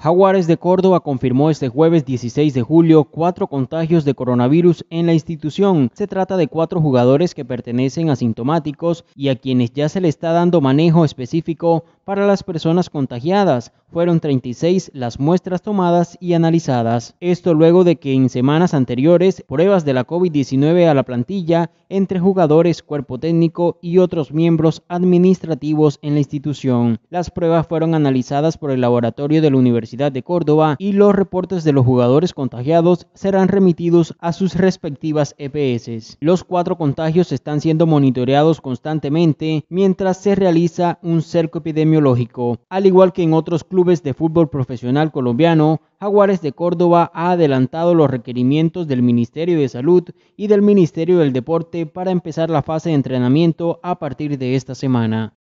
Jaguares de Córdoba confirmó este jueves 16 de julio cuatro contagios de coronavirus en la institución. Se trata de cuatro jugadores que pertenecen a sintomáticos y a quienes ya se le está dando manejo específico para las personas contagiadas, fueron 36 las muestras tomadas y analizadas. Esto luego de que en semanas anteriores pruebas de la COVID-19 a la plantilla entre jugadores, cuerpo técnico y otros miembros administrativos en la institución. Las pruebas fueron analizadas por el laboratorio de la Universidad de Córdoba y los reportes de los jugadores contagiados serán remitidos a sus respectivas EPS. Los cuatro contagios están siendo monitoreados constantemente mientras se realiza un cerco epidemiológico, al igual que en otros clubes de fútbol profesional colombiano, Jaguares de Córdoba ha adelantado los requerimientos del Ministerio de Salud y del Ministerio del Deporte para empezar la fase de entrenamiento a partir de esta semana.